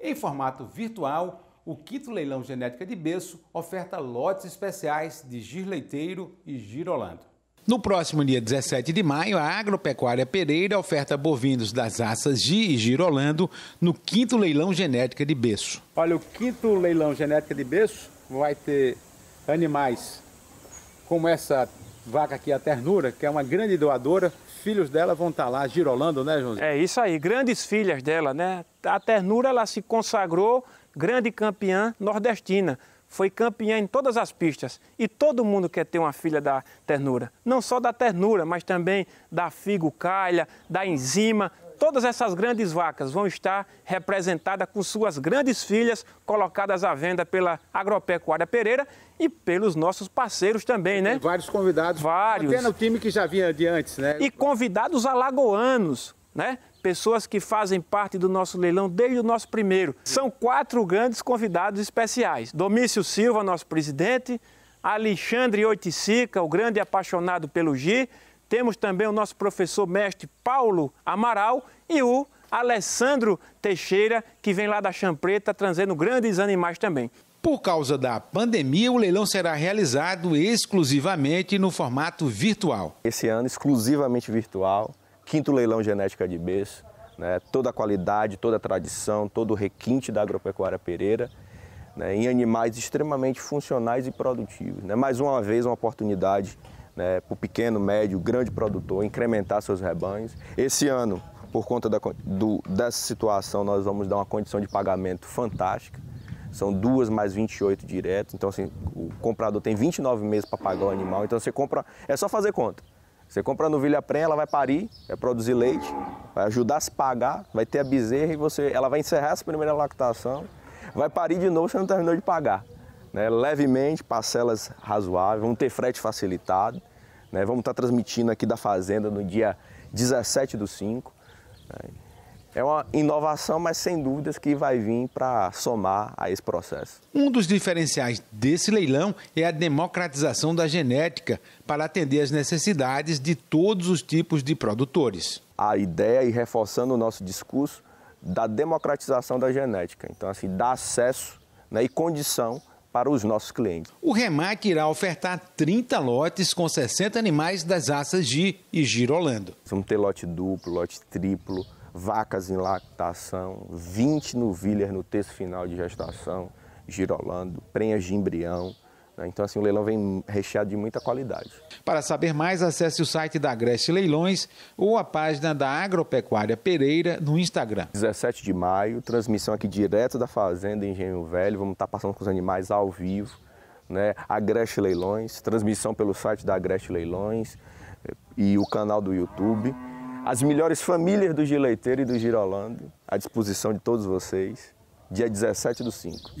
Em formato virtual, o quinto leilão Genética de Berço oferta lotes especiais de girleiteiro e girolando. No próximo dia 17 de maio, a Agropecuária Pereira oferta bovinos das raças Gi e Girolando no quinto leilão Genética de Berço. Olha, o quinto leilão Genética de Berço vai ter animais como essa vaca aqui, a Ternura, que é uma grande doadora. Filhos dela vão estar tá lá girolando, né, José? É isso aí, grandes filhas dela, né? A Ternura, ela se consagrou grande campeã nordestina. Foi campeã em todas as pistas. E todo mundo quer ter uma filha da ternura. Não só da ternura, mas também da figo calha, da enzima. Todas essas grandes vacas vão estar representadas com suas grandes filhas colocadas à venda pela Agropecuária Pereira e pelos nossos parceiros também, né? E vários convidados. Vários. Até no time que já vinha de antes, né? E convidados alagoanos, né? pessoas que fazem parte do nosso leilão desde o nosso primeiro. São quatro grandes convidados especiais: Domício Silva, nosso presidente, Alexandre Oiticica, o grande apaixonado pelo GI, temos também o nosso professor mestre Paulo Amaral e o Alessandro Teixeira, que vem lá da Champreta trazendo grandes animais também. Por causa da pandemia, o leilão será realizado exclusivamente no formato virtual. Esse ano, exclusivamente virtual, quinto leilão genética de berço, né? toda a qualidade, toda a tradição, todo o requinte da agropecuária Pereira, né? em animais extremamente funcionais e produtivos. Né? Mais uma vez, uma oportunidade né, para o pequeno, médio, grande produtor incrementar seus rebanhos. Esse ano, por conta da, do, dessa situação, nós vamos dar uma condição de pagamento fantástica. São duas mais 28 direto. Então, assim, o comprador tem 29 meses para pagar o animal. Então, você compra. É só fazer conta. Você compra no Vilha Prem, ela vai parir, vai produzir leite, vai ajudar a se pagar, vai ter a bezerra e você, ela vai encerrar essa primeira lactação, vai parir de novo, você não terminou de pagar né, levemente, parcelas razoáveis, vamos ter frete facilitado, né, vamos estar transmitindo aqui da Fazenda no dia 17 do 5. Né. É uma inovação, mas sem dúvidas que vai vir para somar a esse processo. Um dos diferenciais desse leilão é a democratização da genética para atender as necessidades de todos os tipos de produtores. A ideia, e reforçando o nosso discurso, da democratização da genética. Então, assim, dá acesso né, e condição para os nossos clientes. O Remac irá ofertar 30 lotes com 60 animais das raças de e girolando. Vamos ter lote duplo, lote triplo, vacas em lactação, 20 novilhas no terço final de gestação, girolando, prenhas de embrião. Né? Então, assim, o leilão vem recheado de muita qualidade. Para saber mais, acesse o site da Agreste Leilões ou a página da Agropecuária Pereira no Instagram. 17 de maio, transmissão aqui direto da Fazenda Engenho Velho. Vamos estar tá passando com os animais ao vivo. Né? Agreste Leilões, transmissão pelo site da Agreste Leilões eh, e o canal do YouTube. As melhores famílias do Gileiteiro e do Girolando à disposição de todos vocês, dia 17 do 5.